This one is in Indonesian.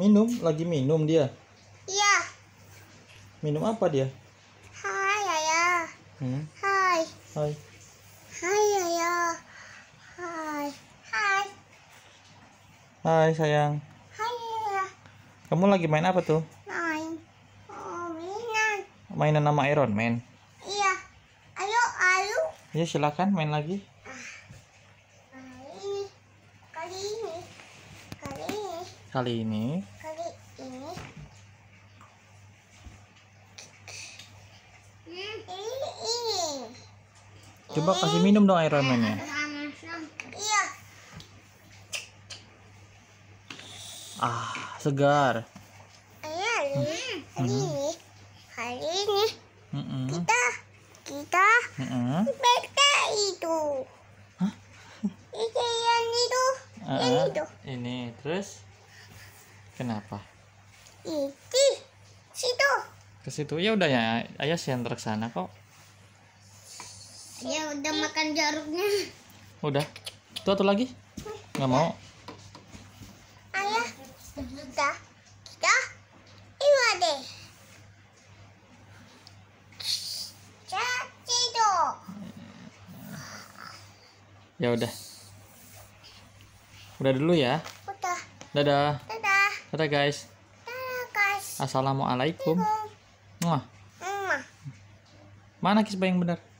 Minum? Lagi minum dia? Iya. Minum apa dia? Hai, ayah. Hmm? Hai. Hai. Hai, ayah. Hai. Hai. Hai, sayang. Hai, ayah. Kamu lagi main apa tuh? Main. Oh, mainan. Mainan nama Iron Man? Iya. Ayo, ayo. Ya, silakan main lagi. Ah, nah, ini. Kali ini kali ini kali ini Coba kasih minum dong air ramennya. Iya. Ah, segar. Iya, iya. hari hmm. hmm. ini, hari ini kita kita bete itu. Hah? Ini yang itu, ini uh-uh. itu. Ini terus? Kenapa? Iki, situ. Ke situ. Ya udah ya, Ayah siantar ke sana kok. Ya udah makan jarumnya. Udah. Itu satu lagi? Nggak mau. Ayah, kita kita Iya deh. Ya udah. Udah dulu ya. Udah. Dadah. Dadah guys. Assalamualaikum. Muah. Mana kisah yang benar?